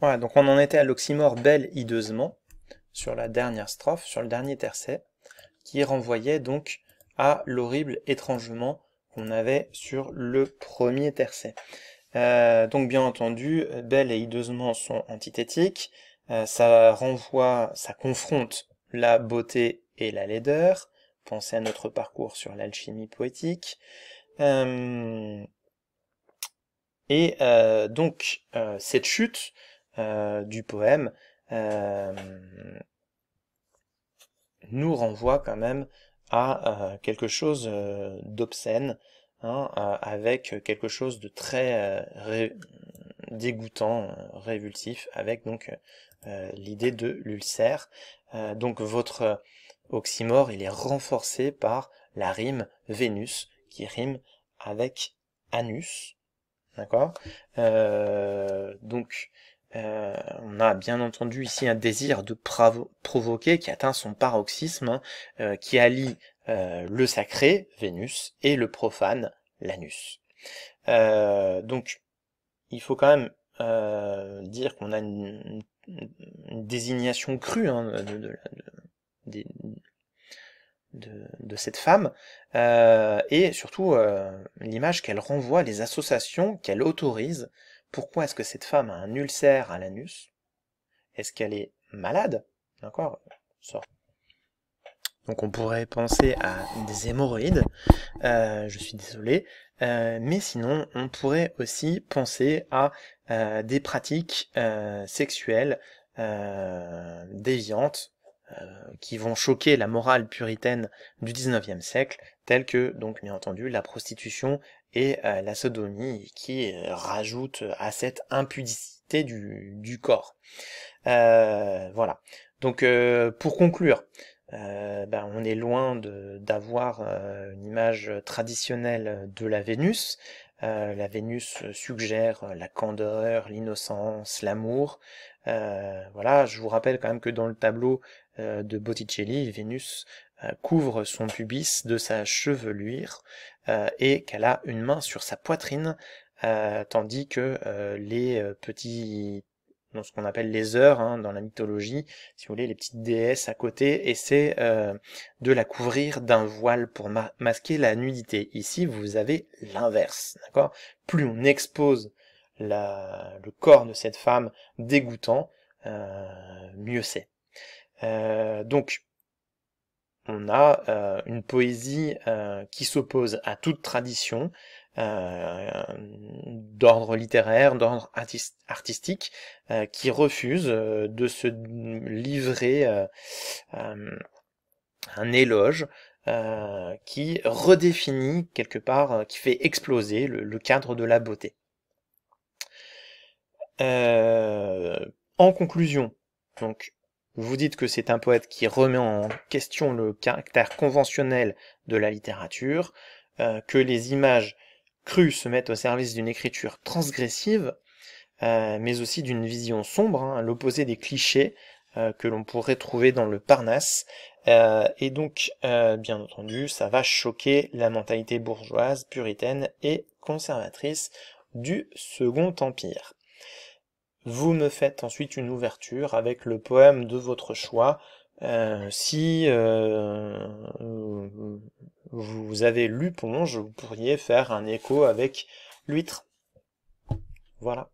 Voilà, donc on en était à l'oxymore belle hideusement sur la dernière strophe, sur le dernier tercet, qui renvoyait donc à l'horrible étrangement qu'on avait sur le premier tercet. Euh, donc bien entendu, belle et hideusement sont antithétiques, euh, ça renvoie, ça confronte la beauté et la laideur, pensez à notre parcours sur l'alchimie poétique, euh, et donc cette chute euh, du poème euh, nous renvoie quand même à euh, quelque chose d'obscène, hein, avec quelque chose de très dégoûtant, révulsif, avec donc l'idée de l'ulcère. donc votre oxymore, il est renforcé par la rime Vénus, qui rime avec anus. D'accord Donc euh, on a bien entendu ici un désir de provoquer qui atteint son paroxysme, euh, qui allie euh, le sacré, Vénus, et le profane, l'anus. donc, il faut quand même dire qu'on a une, désignation crue hein, de, de, cette femme, et surtout l'image qu'elle renvoie, les associations qu'elle autorise pourquoi est-ce que cette femme a un ulcère à l'anus Est-ce qu'elle est malade D'accord Donc on pourrait penser à des hémorroïdes, euh, je suis désolé, euh, mais sinon on pourrait aussi penser à euh, des pratiques sexuelles déviantes qui vont choquer la morale puritaine du 19e siècle, telles que, donc bien entendu, la prostitution et euh, la sodomie qui euh, rajoute euh, à cette impudicité du, du corps. voilà. Donc pour conclure, ben, on est loin d'avoir une image traditionnelle de la Vénus. la Vénus suggère la candeur, l'innocence, l'amour. voilà, je vous rappelle quand même que dans le tableau, euh, de Botticelli, Vénus euh, couvre son pubis de sa chevelure euh, et qu'elle a une main sur sa poitrine, tandis que les petits dans ce qu'on appelle les heures hein, dans la mythologie, si vous voulez, les petites déesses à côté, essaient de la couvrir d'un voile pour masquer la nudité. Ici, vous avez l'inverse, d'accord Plus on expose le corps de cette femme dégoûtant, mieux c'est. Euh, donc, on a euh, une poésie euh, qui s'oppose à toute tradition d'ordre littéraire, d'ordre artistique, qui refuse de se livrer un éloge qui redéfinit quelque part, qui fait exploser le, le cadre de la beauté. en conclusion, donc vous dites que c'est un poète qui remet en question le caractère conventionnel de la littérature, euh, que les images crues se mettent au service d'une écriture transgressive, euh, mais aussi d'une vision sombre, hein, à l'opposé des clichés euh, que l'on pourrait trouver dans le Parnasse. et donc, bien entendu, ça va choquer la mentalité bourgeoise, puritaine et conservatrice du Second Empire. Vous me faites ensuite une ouverture avec le poème de votre choix. Euh, si euh, vous avez lu vous pourriez faire un écho avec l'huître. Voilà.